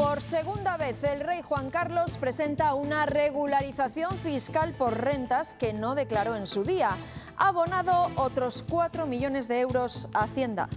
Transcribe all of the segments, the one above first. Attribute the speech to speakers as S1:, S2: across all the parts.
S1: Por segunda vez, el rey Juan Carlos presenta una regularización fiscal por rentas que no declaró en su día. abonado otros 4 millones de euros a Hacienda.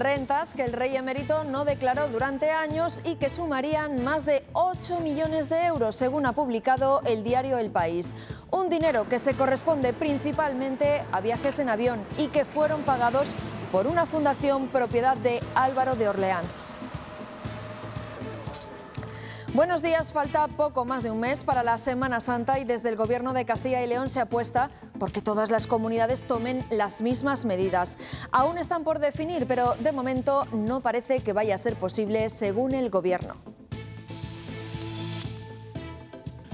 S1: rentas que el rey emérito no declaró durante años y que sumarían más de 8 millones de euros, según ha publicado el diario El País. Un dinero que se corresponde principalmente a viajes en avión y que fueron pagados por una fundación propiedad de Álvaro de Orleans. Buenos días, falta poco más de un mes para la Semana Santa y desde el Gobierno de Castilla y León se apuesta porque todas las comunidades tomen las mismas medidas. Aún están por definir, pero de momento no parece que vaya a ser posible según el Gobierno.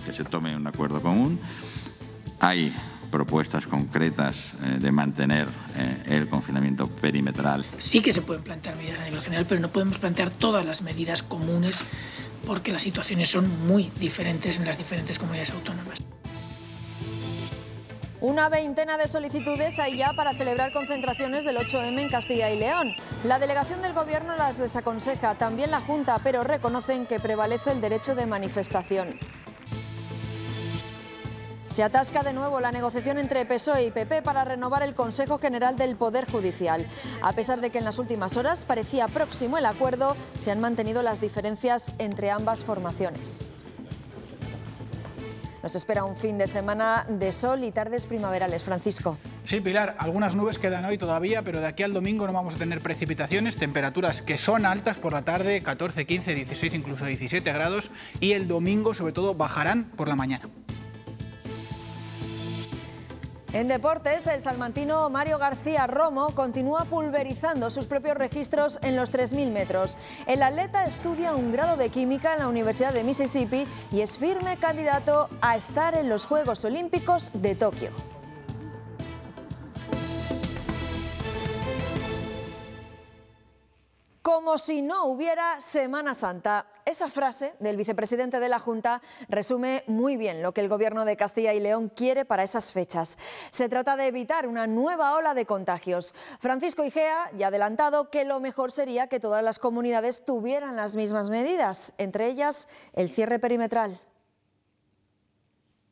S2: Que se tome un acuerdo común. Hay propuestas concretas eh, de mantener eh, el confinamiento perimetral. Sí
S3: que se pueden plantear medidas a nivel general, pero no podemos plantear todas las medidas comunes porque las situaciones son muy diferentes en las diferentes comunidades autónomas.
S1: Una veintena de solicitudes hay ya para celebrar concentraciones del 8M en Castilla y León. La delegación del Gobierno las desaconseja, también la Junta, pero reconocen que prevalece el derecho de manifestación. Se atasca de nuevo la negociación entre PSOE y PP para renovar el Consejo General del Poder Judicial. A pesar de que en las últimas horas parecía próximo el acuerdo, se han mantenido las diferencias entre ambas formaciones. Nos espera un fin de semana de sol y tardes primaverales, Francisco.
S4: Sí, Pilar, algunas nubes quedan hoy todavía, pero de aquí al domingo no vamos a tener precipitaciones, temperaturas que son altas por la tarde, 14, 15, 16, incluso 17 grados, y el domingo sobre todo bajarán por la mañana.
S1: En deportes, el salmantino Mario García Romo continúa pulverizando sus propios registros en los 3.000 metros. El atleta estudia un grado de química en la Universidad de Mississippi y es firme candidato a estar en los Juegos Olímpicos de Tokio. como si no hubiera Semana Santa. Esa frase del vicepresidente de la Junta resume muy bien lo que el Gobierno de Castilla y León quiere para esas fechas. Se trata de evitar una nueva ola de contagios. Francisco Igea ya ha adelantado que lo mejor sería que todas las comunidades tuvieran las mismas medidas, entre ellas el cierre perimetral.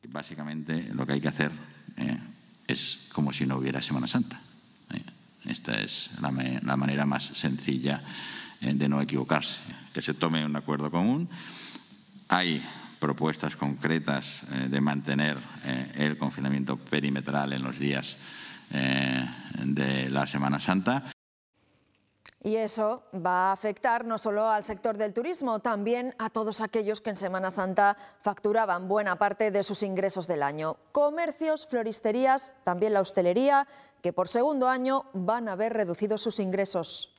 S2: Básicamente lo que hay que hacer eh, es como si no hubiera Semana Santa esta es la, manera más sencilla eh, de no equivocarse, que se tome un acuerdo común. Hay propuestas concretas eh, de mantener eh, el confinamiento perimetral en los días de la Semana Santa.
S1: Y eso va a afectar no solo al sector del turismo, también a todos aquellos que en Semana Santa facturaban buena parte de sus ingresos del año. Comercios, floristerías, también la hostelería, que por segundo año van a haber reducidos sus ingresos.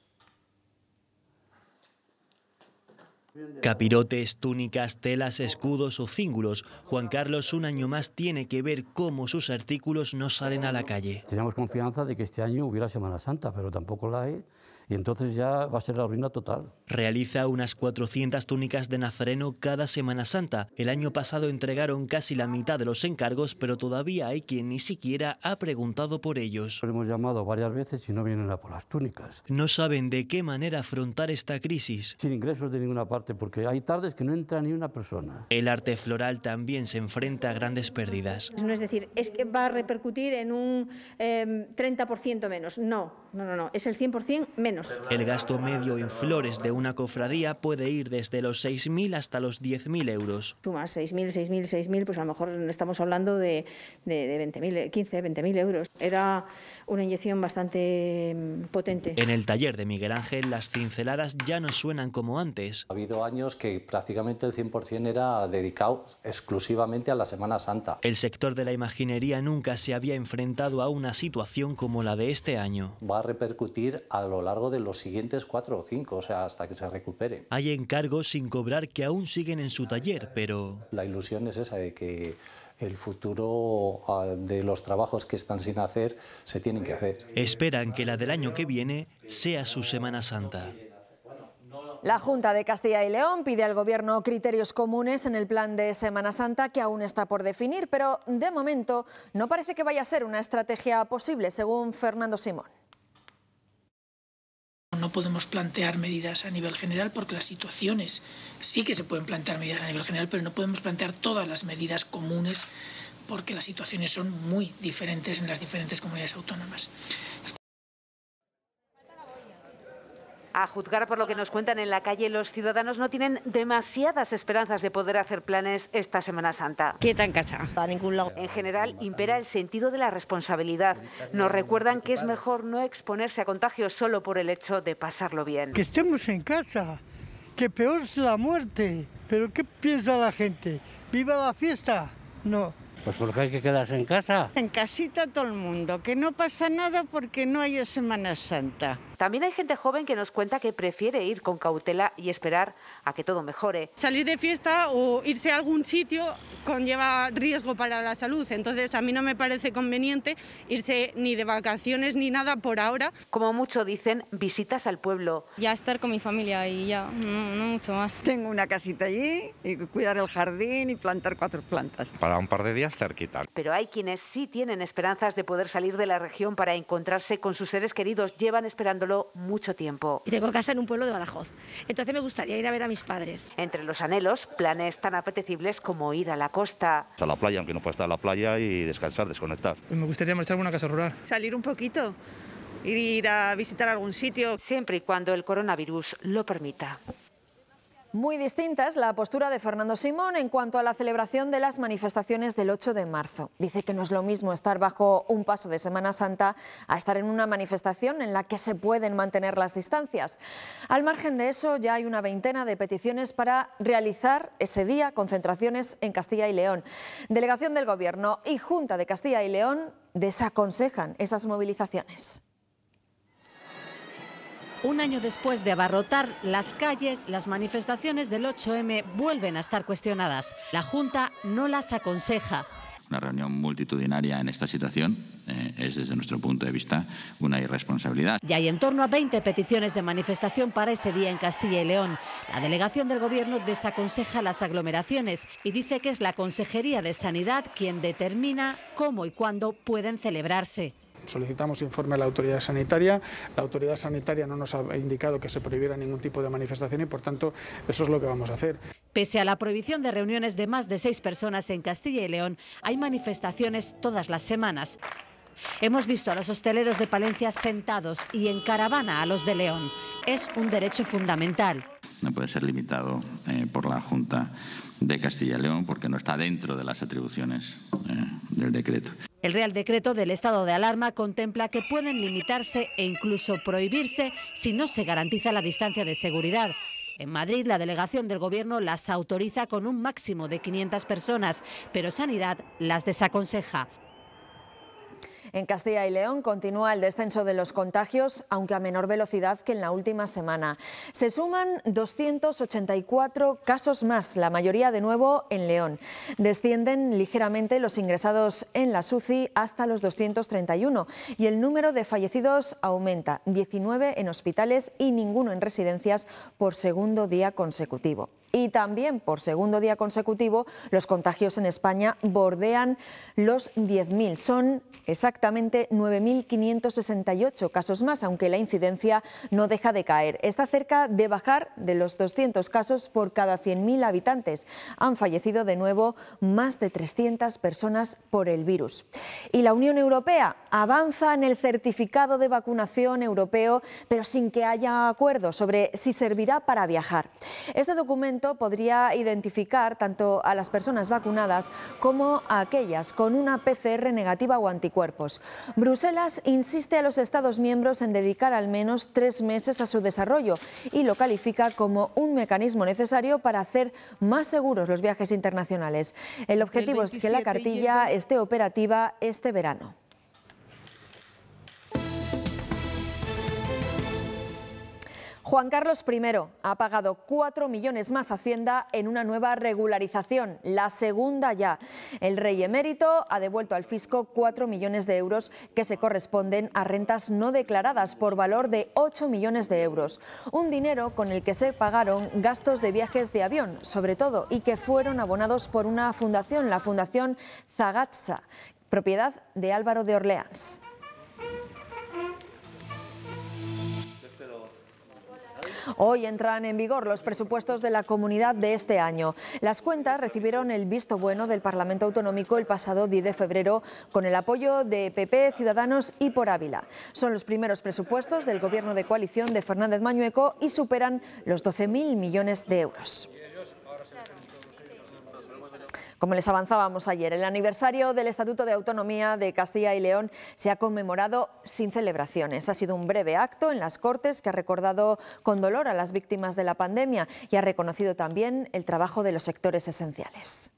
S5: Capirotes, túnicas, telas, escudos o cíngulos. Juan Carlos un año más tiene que ver cómo sus artículos no salen a la calle. Teníamos confianza de que este año hubiera Semana Santa, pero tampoco la hay y entonces ya va a ser la ruina total. Realiza unas 400 túnicas de Nazareno cada Semana Santa. El año pasado entregaron casi la mitad de los encargos, pero todavía hay quien ni siquiera ha preguntado por ellos. hemos llamado varias veces y no vienen a por las túnicas. No saben de qué manera afrontar esta crisis. Sin ingresos de ninguna parte, porque hay tardes que no entra ni una persona. El arte floral también se enfrenta a grandes pérdidas.
S6: No es decir, es que va a repercutir en un 30% em, menos. No, no, no, no, es el 100% menos.
S5: El gasto medio en flores de una cofradía puede ir desde los 6.000 hasta los 10.000 euros.
S6: Sumas 6.000, 6.000, 6.000, pues a lo mejor estamos hablando de, de, de 20.000, 15, 20.000 euros. Era una inyección bastante mm, potente.
S5: En el taller de Miguel Ángel las cinceladas ya no suenan como antes. Ha habido años que prácticamente el 100% era dedicado exclusivamente a la Semana Santa. El sector de la imaginería nunca se había enfrentado a una situación como la de este año. Va a repercutir a lo largo de los siguientes cuatro o cinco, o sea, hasta que se recupere. Hay encargos sin cobrar que aún siguen en su taller, pero... La ilusión es esa de que el futuro ah, de los trabajos que están sin hacer se tienen que hacer. Esperan que la del año que viene sea su Semana Santa.
S1: La Junta de Castilla y León pide al Gobierno criterios comunes en el plan de Semana Santa que aún está por definir, pero de momento no parece que vaya a ser una estrategia posible, según Fernando Simón
S3: no podemos plantear medidas a nivel general porque las situaciones sí que se pueden plantear medidas a nivel general, pero no podemos plantear todas las medidas comunes porque las situaciones son muy diferentes en las diferentes comunidades autónomas.
S6: A juzgar por lo que nos cuentan en la calle, los ciudadanos no tienen demasiadas esperanzas de poder hacer planes esta Semana Santa. Quieta en casa. A ningún lado. En general, impera el sentido de la responsabilidad. Nos recuerdan que es mejor no exponerse a contagios solo por el hecho de
S5: pasarlo bien.
S2: Que estemos en casa, que peor es la muerte. Pero ¿qué piensa
S5: la gente? ¿Viva la fiesta? No,
S7: pues porque hay que quedarse en casa.
S5: En
S6: casita todo el mundo, que no pasa nada porque no haya Semana Santa. También hay gente joven que nos cuenta que prefiere ir con cautela y esperar a que todo mejore.
S8: Salir de fiesta o irse a algún sitio conlleva riesgo para la salud, entonces a mí no me parece conveniente irse ni de vacaciones ni nada por ahora. Como mucho dicen, visitas al
S6: pueblo. Ya estar con mi familia y ya, no, mucho más. Tengo una casita allí y cuidar el jardín y plantar cuatro plantas.
S2: Para un par de días cerquita.
S6: Pero hay quienes sí tienen esperanzas de poder salir de la región para encontrarse con sus seres queridos. Llevan esperando mucho tiempo. Y tengo casa en un pueblo de Badajoz, entonces me gustaría ir a ver a mis padres. Entre los anhelos, planes tan apetecibles como ir a la costa.
S2: A la playa, aunque no pueda estar a la playa y descansar, desconectar.
S4: Me gustaría marcharme a una casa rural.
S6: Salir un poquito ir a visitar algún sitio. Siempre y cuando el coronavirus lo permita.
S1: Muy distinta es la postura de Fernando Simón en cuanto a la celebración de las manifestaciones del 8 de marzo. Dice que no es lo mismo estar bajo un paso de Semana Santa a estar en una manifestación en la que se pueden mantener las distancias. Al margen de eso, ya hay una veintena de peticiones para realizar ese día concentraciones en Castilla y León. Delegación del Gobierno y Junta de Castilla y León desaconsejan esas movilizaciones.
S6: Un año después de abarrotar las calles, las manifestaciones del 8M vuelven a estar cuestionadas. La Junta no las aconseja.
S2: Una reunión multitudinaria en esta situación eh, es, desde nuestro punto de vista, una irresponsabilidad.
S6: Ya hay en torno a 20 peticiones de manifestación para ese día en Castilla y León. La delegación del Gobierno desaconseja las aglomeraciones y dice que es la Consejería de Sanidad quien determina cómo y cuándo pueden celebrarse
S2: solicitamos informe a la autoridad sanitaria, la autoridad sanitaria no nos ha indicado que se prohibiera ningún tipo de manifestación y por tanto eso es lo que vamos a hacer.
S6: Pese a la prohibición de reuniones de más de seis personas en Castilla y León, hay manifestaciones todas las semanas. Hemos visto a los hosteleros de Palencia sentados y en caravana a los de León. Es un derecho fundamental.
S2: No puede ser limitado eh, por la Junta de Castilla y León porque no está dentro de las atribuciones eh, del decreto.
S6: El Real Decreto del estado de alarma contempla que pueden limitarse e incluso prohibirse si no se garantiza la distancia de seguridad. En Madrid, la delegación del Gobierno las autoriza con un máximo de 500 personas, pero Sanidad las desaconseja.
S1: En Castilla y León continúa el descenso de los contagios, aunque a menor velocidad que en la última semana. Se suman 284 casos más, la mayoría de nuevo en León. Descienden ligeramente los ingresados en la SUCI hasta los 231 y el número de fallecidos aumenta, 19 en hospitales y ninguno en residencias por segundo día consecutivo. Y también por segundo día consecutivo, los contagios en España bordean los 10.000. Son exactamente 9.568 casos más, aunque la incidencia no deja de caer. Está cerca de bajar de los 200 casos por cada 100.000 habitantes. Han fallecido de nuevo más de 300 personas por el virus. Y la Unión Europea avanza en el certificado de vacunación europeo, pero sin que haya acuerdo sobre si servirá para viajar. Este documento podría identificar tanto a las personas vacunadas como a aquellas con una PCR negativa o anticuerpos. Bruselas insiste a los Estados miembros en dedicar al menos tres meses a su desarrollo y lo califica como un mecanismo necesario para hacer más seguros los viajes internacionales. El objetivo es que la cartilla esté operativa este verano. Juan Carlos I ha pagado 4 millones más Hacienda en una nueva regularización, la segunda ya. El rey emérito ha devuelto al fisco 4 millones de euros que se corresponden a rentas no declaradas por valor de 8 millones de euros. Un dinero con el que se pagaron gastos de viajes de avión, sobre todo, y que fueron abonados por una fundación, la Fundación Zagatza, propiedad de Álvaro de Orleans. Hoy entran en vigor los presupuestos de la comunidad de este año. Las cuentas recibieron el visto bueno del Parlamento Autonómico el pasado 10 de febrero con el apoyo de PP, Ciudadanos y Por Ávila. Son los primeros presupuestos del gobierno de coalición de Fernández Mañueco y superan los 12.000 millones de euros. Como les avanzábamos ayer, el aniversario del Estatuto de Autonomía de Castilla y León se ha conmemorado sin celebraciones. Ha sido un breve acto en las Cortes que ha recordado con dolor a las víctimas de la pandemia y ha reconocido también el trabajo de los sectores esenciales.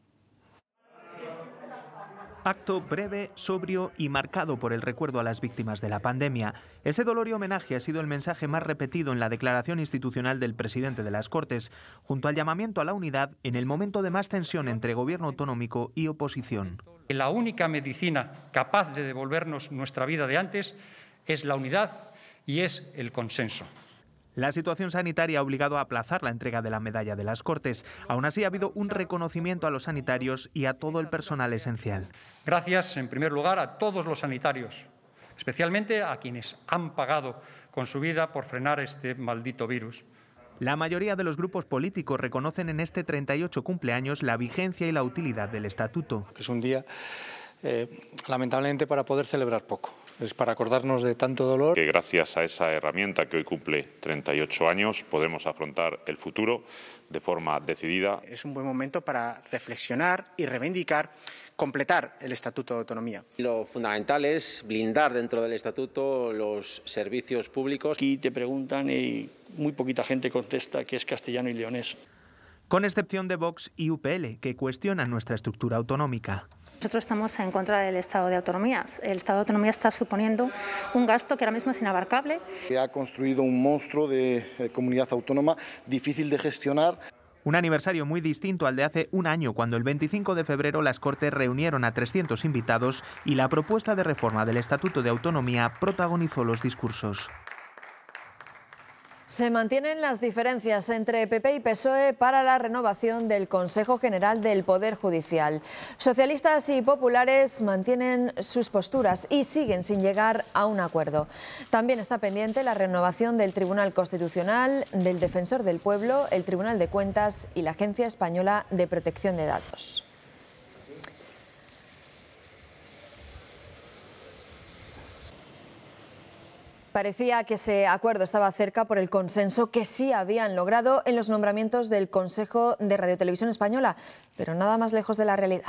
S4: Acto breve, sobrio y marcado por el recuerdo a las víctimas de la pandemia. Ese dolor y homenaje ha sido el mensaje más repetido en la declaración institucional del presidente de las Cortes, junto al llamamiento a la unidad en el momento de más tensión entre gobierno autonómico y oposición.
S2: La única medicina capaz de devolvernos nuestra vida de antes es la unidad y es el consenso.
S4: La situación sanitaria ha obligado a aplazar la entrega de la medalla de las Cortes. Aún así, ha habido un reconocimiento a los sanitarios y a todo el personal esencial.
S2: Gracias, en primer lugar, a todos los sanitarios, especialmente a quienes han pagado con su vida por frenar este maldito virus.
S4: La mayoría de los grupos políticos reconocen en este 38 cumpleaños la vigencia y la utilidad del estatuto. Es un día, eh, lamentablemente, para poder celebrar poco es para
S9: acordarnos de tanto dolor. Que gracias a esa herramienta que hoy cumple 38 años podemos afrontar el futuro de forma decidida.
S4: Es un buen momento para reflexionar y reivindicar completar el Estatuto de Autonomía.
S9: Lo fundamental
S2: es blindar dentro del Estatuto los servicios públicos. Aquí te preguntan y muy poquita gente contesta que es castellano y leonés.
S4: Con excepción de Vox y UPL, que cuestionan nuestra estructura autonómica.
S8: Nosotros estamos en contra del Estado de Autonomías. El Estado de Autonomía está suponiendo un gasto que ahora mismo es inabarcable.
S4: Ha construido un monstruo de eh, comunidad autónoma difícil de gestionar. Un aniversario muy distinto al de hace un año, cuando el 25 de febrero las Cortes reunieron a 300 invitados y la propuesta de reforma del Estatuto de Autonomía protagonizó los discursos.
S1: Se mantienen las diferencias entre PP y PSOE para la renovación del Consejo General del Poder Judicial. Socialistas y populares mantienen sus posturas y siguen sin llegar a un acuerdo. También está pendiente la renovación del Tribunal Constitucional, del Defensor del Pueblo, el Tribunal de Cuentas y la Agencia Española de Protección de Datos. Parecía que ese acuerdo estaba cerca por el consenso que sí habían logrado en los nombramientos del Consejo de Radiotelevisión Española, pero nada más lejos de la realidad.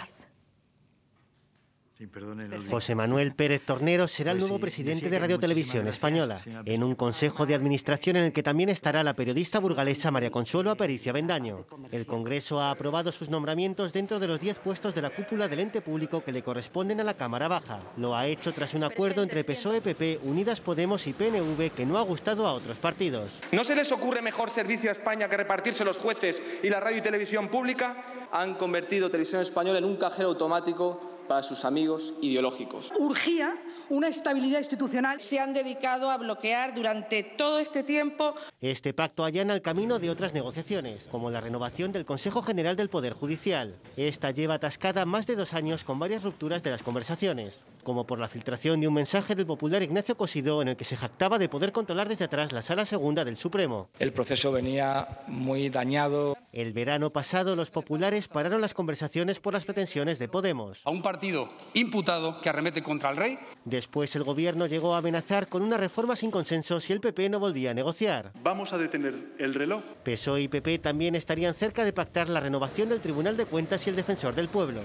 S7: José Manuel Pérez Tornero será el pues nuevo presidente de Radio Televisión Española, en un consejo de administración en el que también estará la periodista burgalesa María Consuelo Apericia Bendaño. El Congreso ha aprobado sus nombramientos dentro de los 10 puestos de la cúpula del ente público que le corresponden a la Cámara Baja. Lo ha hecho tras un acuerdo entre PSOE, PP, Unidas Podemos y PNV que no ha gustado a otros partidos.
S4: ¿No se les ocurre mejor servicio a España que repartirse los jueces y la radio y televisión pública? Han convertido Televisión Española en un cajero automático para sus amigos ideológicos.
S6: Urgía una estabilidad institucional. Se han dedicado a bloquear durante todo este tiempo.
S7: Este pacto allana el camino de otras negociaciones, como la renovación del Consejo General del Poder Judicial. Esta lleva atascada más de dos años con varias rupturas de las conversaciones, como por la filtración de un mensaje del popular Ignacio Cosidó en el que se jactaba de poder controlar desde atrás la sala segunda del Supremo. El proceso venía muy dañado. El verano pasado los populares pararon las conversaciones por las pretensiones de Podemos.
S2: A un partido partido imputado que arremete contra el rey.
S7: Después el gobierno llegó a amenazar con una reforma sin consenso si el PP no volvía a negociar.
S4: Vamos a detener el reloj.
S7: PSOE y PP también estarían cerca de pactar la renovación del Tribunal de Cuentas y el Defensor del Pueblo.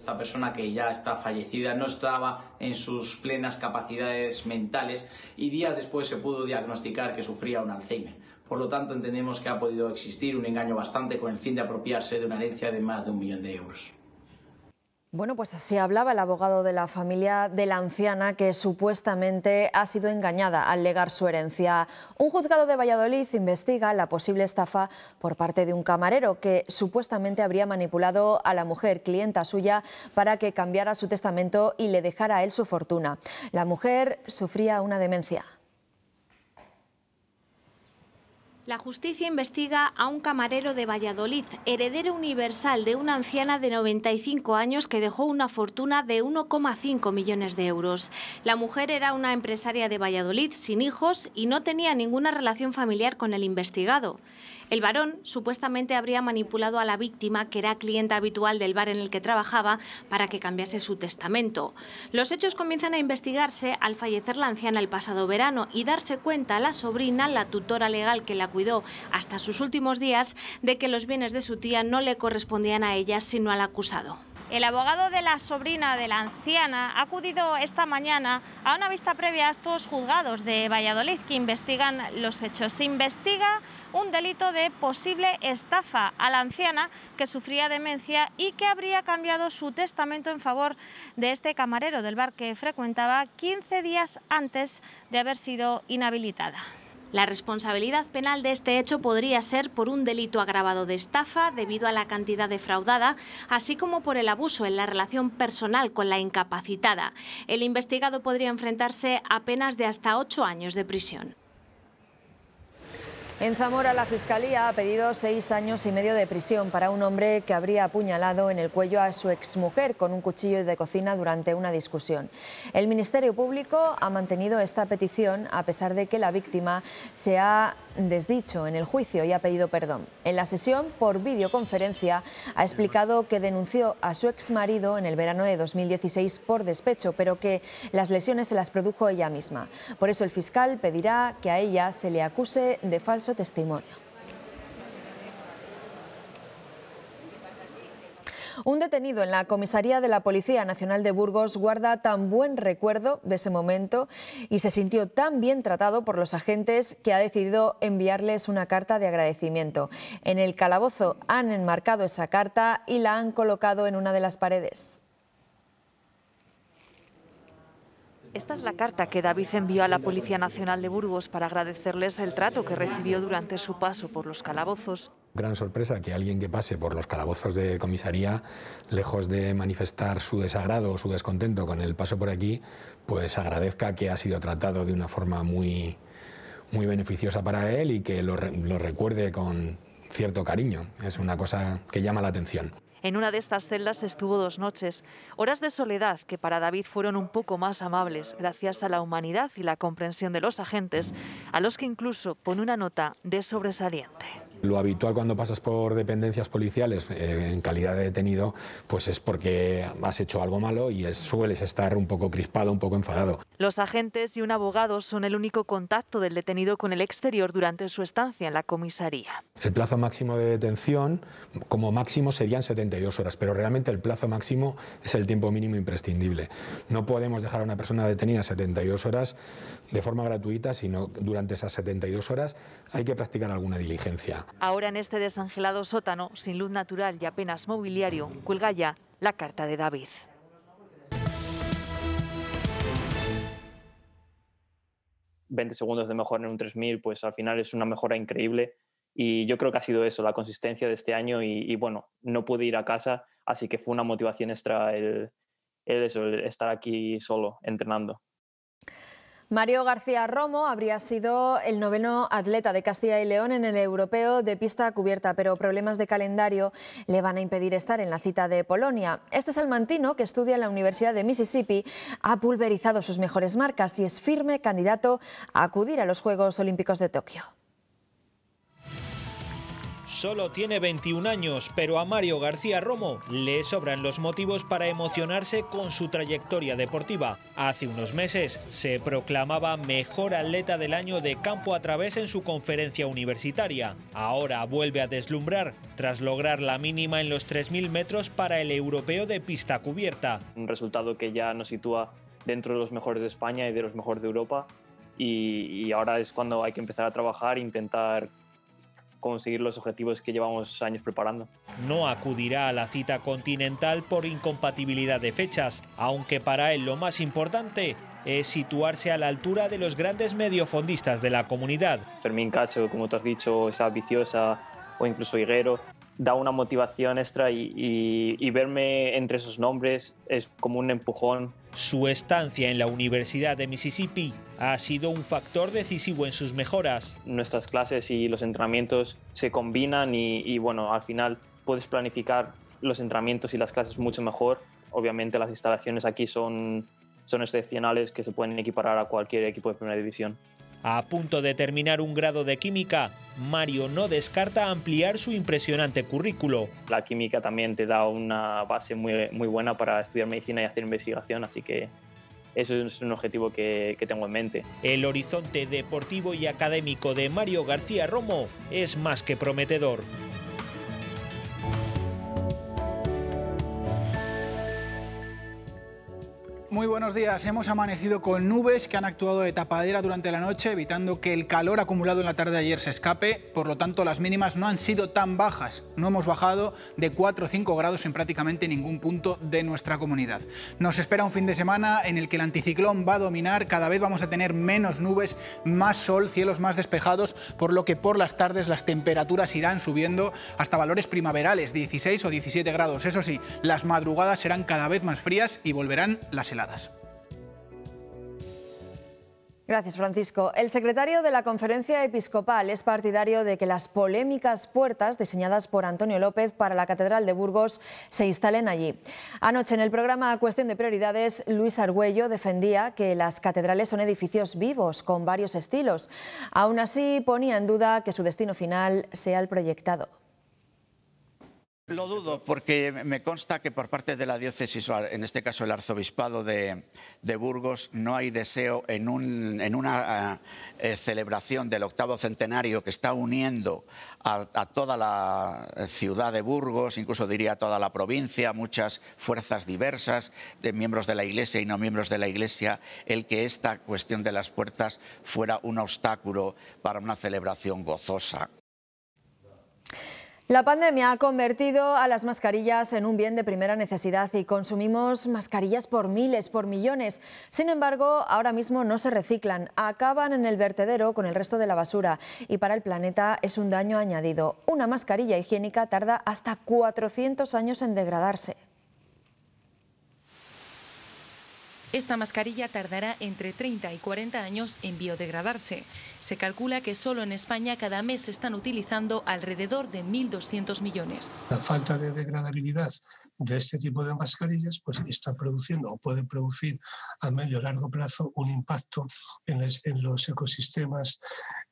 S3: esta persona que ya está fallecida no estaba en sus plenas capacidades mentales y días después se pudo diagnosticar que sufría un Alzheimer. Por lo tanto, entendemos que ha podido existir un engaño bastante con el fin de apropiarse de una herencia de más de un millón de euros.
S1: Bueno, pues así hablaba el abogado de la familia de la anciana que supuestamente ha sido engañada al legar su herencia. Un juzgado de Valladolid investiga la posible estafa por parte de un camarero que supuestamente habría manipulado a la mujer, clienta suya, para que cambiara su testamento y le dejara a él su fortuna. La mujer sufría una
S8: demencia. La justicia investiga a un camarero de Valladolid, heredero universal de una anciana de 95 años que dejó una fortuna de 1,5 millones de euros. La mujer era una empresaria de Valladolid sin hijos y no tenía ninguna relación familiar con el investigado. El varón supuestamente habría manipulado a la víctima, que era clienta habitual del bar en el que trabajaba, para que cambiase su testamento. Los hechos comienzan a investigarse al fallecer la anciana el pasado verano y darse cuenta a la sobrina, la tutora legal que la cuidó hasta sus últimos días, de que los bienes de su tía no le correspondían a ella, sino al acusado. El abogado de la sobrina de la anciana ha acudido esta mañana a una vista previa a estos juzgados de Valladolid que investigan los hechos. Se investiga un delito de posible estafa a la anciana que sufría demencia y que habría cambiado su testamento en favor de este camarero del bar que frecuentaba 15 días antes de haber sido inhabilitada. La responsabilidad penal de este hecho podría ser por un delito agravado de estafa debido a la cantidad defraudada, así como por el abuso en la relación personal con la incapacitada. El investigado podría enfrentarse a penas de hasta ocho años de prisión. En Zamora,
S1: la Fiscalía ha pedido seis años y medio de prisión para un hombre que habría apuñalado en el cuello a su exmujer con un cuchillo de cocina durante una discusión. El Ministerio Público ha mantenido esta petición a pesar de que la víctima se ha desdicho en el juicio y ha pedido perdón. En la sesión, por videoconferencia, ha explicado que denunció a su exmarido en el verano de 2016 por despecho, pero que las lesiones se las produjo ella misma. Por eso el fiscal pedirá que a ella se le acuse de falso testimonio. Un detenido en la comisaría de la Policía Nacional de Burgos guarda tan buen recuerdo de ese momento y se sintió tan bien tratado por los agentes que ha decidido enviarles una carta de agradecimiento. En el calabozo han enmarcado esa carta y la han colocado en una de las paredes. Esta es la carta que David envió a la Policía Nacional de Burgos para agradecerles el trato que recibió durante su paso por los calabozos.
S9: Gran sorpresa que alguien que pase por los calabozos de comisaría, lejos de manifestar su desagrado o su descontento con el paso por aquí, pues agradezca que ha sido tratado de una forma muy, beneficiosa para él y que lo recuerde con cierto cariño. Es una cosa que llama la atención.
S1: En una de estas celdas estuvo dos noches, horas de soledad que para David fueron un poco más amables gracias a la humanidad y la comprensión de los agentes, a los que incluso pone una nota de sobresaliente.
S9: Lo habitual cuando pasas por dependencias policiales eh, en calidad de detenido, pues es porque has hecho algo malo y sueles estar un poco crispado, un poco enfadado.
S1: Los agentes y un abogado son el único contacto del detenido con el exterior durante su estancia en la
S8: comisaría.
S9: El plazo máximo de detención como máximo serían 72 horas, pero realmente el plazo máximo es el tiempo mínimo imprescindible. No podemos dejar a una persona detenida 72 horas de forma gratuita, sino durante esas 72 horas hay que practicar alguna diligencia.
S1: Ahora en este desangelado sótano, sin luz natural y apenas mobiliario, cuelga ya la carta de David.
S3: ...20 segundos de mejor en un 3000, pues al final es una mejora increíble y yo creo que ha sido eso, la consistencia de este año y, bueno, no pude ir a casa, así que fue una motivación extra el estar aquí solo entrenando.
S1: Mario García Romo habría sido el noveno atleta de Castilla y León en el europeo de pista cubierta, pero problemas de calendario le van a impedir estar en la cita de Polonia. Este salmantino, que estudia en la Universidad de Mississippi, ha pulverizado sus mejores marcas y es firme candidato a acudir a los Juegos Olímpicos de Tokio
S10: solo tiene 21 años, pero a Mario García Romo le sobran los motivos para emocionarse con su trayectoria deportiva. Hace unos meses se proclamaba mejor atleta del año de campo a través en su conferencia universitaria. Ahora vuelve a deslumbrar tras lograr la mínima en los 3.000 metros para el
S3: europeo de pista cubierta. Un resultado que ya nos sitúa dentro de los mejores de España y de los mejores de Europa. Y, ahora es cuando hay que empezar a trabajar, intentar conseguir los objetivos que llevamos años preparando.
S10: No acudirá a la cita continental por incompatibilidad de fechas, aunque para él lo más importante es situarse
S3: a la altura de los grandes mediofondistas de la comunidad. Fermín Cacho, como tú has dicho, es ambiciosa, o incluso Higuero, da una motivación extra y, verme entre esos nombres es como un empujón.
S10: Su estancia en la Universidad de Mississippi ha sido un factor decisivo en sus mejoras.
S3: Nuestras clases y los entrenamientos se combinan y, y bueno, al final puedes planificar los entrenamientos y las clases mucho mejor. Obviamente las instalaciones aquí son, son excepcionales que se pueden equiparar a cualquier equipo de primera división. A punto de terminar un grado de química, Mario
S10: no descarta ampliar su impresionante currículo.
S3: La química también te da una base muy, buena para estudiar medicina y hacer investigación, así que eso es un objetivo que, tengo en mente. El horizonte deportivo y académico de Mario García Romo
S4: es más que prometedor. muy buenos días. Hemos amanecido con nubes que han actuado de tapadera durante la noche, evitando que el calor acumulado en la tarde de ayer se escape. Por lo tanto, las mínimas no han sido tan bajas. No hemos bajado de 4 o 5 grados en prácticamente ningún punto de nuestra comunidad. Nos espera un fin de semana en el que el anticiclón va a dominar. Cada vez vamos a tener menos nubes, más sol, cielos más despejados, por lo que por las tardes las temperaturas irán subiendo hasta valores primaverales, 16 o 17 grados. Eso sí, las madrugadas serán cada vez más frías y volverán las heladas.
S1: Gracias, Francisco. El secretario de la Conferencia Episcopal es partidario de que las polémicas puertas diseñadas por Antonio López para la Catedral de Burgos se instalen allí. Anoche, en el programa Cuestión de Prioridades, Luis Argüello defendía que las catedrales son edificios vivos, con varios estilos. Aún así, ponía en duda que su destino final sea el proyectado.
S2: Lo dudo, porque me consta que por parte de la diócesis, en este caso el arzobispado de, Burgos, no hay deseo en, un, en una eh, celebración del octavo centenario que está uniendo a, a, toda la ciudad de Burgos, incluso diría toda la provincia, muchas fuerzas diversas de miembros de la Iglesia y no miembros de la Iglesia, el que esta cuestión de las puertas fuera un obstáculo para una celebración gozosa.
S1: La pandemia ha convertido a las mascarillas en un bien de primera necesidad y consumimos mascarillas por miles, por millones. Sin embargo, ahora mismo no se reciclan, acaban en el vertedero con el resto de la basura y para el planeta es un daño añadido. Una mascarilla higiénica tarda hasta 400 años en degradarse.
S11: Esta mascarilla tardará entre 30 y 40 años en biodegradarse. Se calcula que solo en España cada mes están utilizando alrededor de 1.200 millones.
S9: La falta de degradabilidad de este tipo de mascarillas pues está produciendo o puede producir a medio y largo plazo un impacto en, los ecosistemas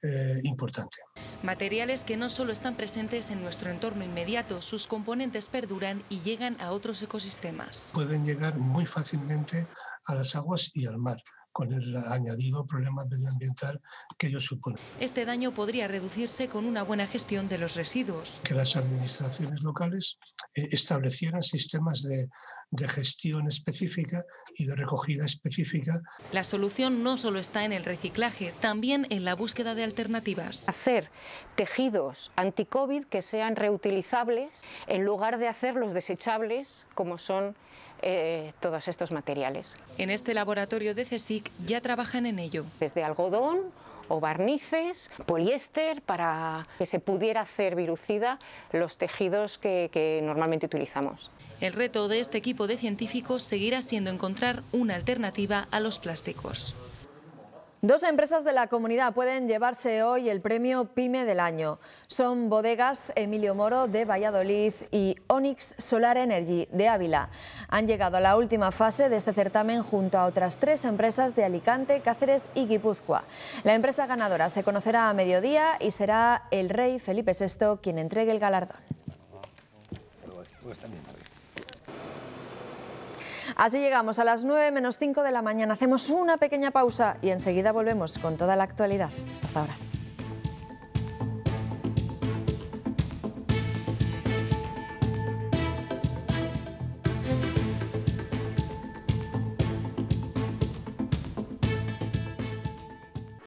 S9: eh, importante.
S11: Materiales que no solo están presentes en nuestro entorno inmediato, sus componentes perduran y llegan a otros ecosistemas.
S9: Pueden llegar muy fácilmente a las aguas y al mar con el añadido problema medioambiental que ello supone.
S11: Este daño podría reducirse con una buena gestión de los residuos.
S9: Que las administraciones locales eh, establecieran sistemas de, de gestión específica y de recogida específica.
S11: La solución no solo está en el reciclaje, también en la búsqueda de alternativas. Hacer tejidos anti-COVID que sean reutilizables en lugar de hacerlos desechables como son eh, todos estos materiales. En este laboratorio de CSIC ya trabajan en ello. Desde algodón o barnices, poliéster, para que se pudiera hacer virucida los tejidos que normalmente utilizamos. El reto de este equipo de científicos seguirá siendo encontrar una alternativa a los plásticos.
S1: Dos empresas de la comunidad pueden llevarse hoy el premio PYME del año. Son Bodegas Emilio Moro de Valladolid y Onyx Solar Energy de Ávila. Han llegado a la última fase de este certamen junto a otras tres empresas de Alicante, Cáceres y Guipúzcoa. La empresa ganadora se conocerá a mediodía y será el rey Felipe VI quien entregue el galardón. Pues, Así llegamos a las 9 menos 5 de la mañana. Hacemos una pequeña pausa y enseguida volvemos con toda la actualidad. Hasta ahora.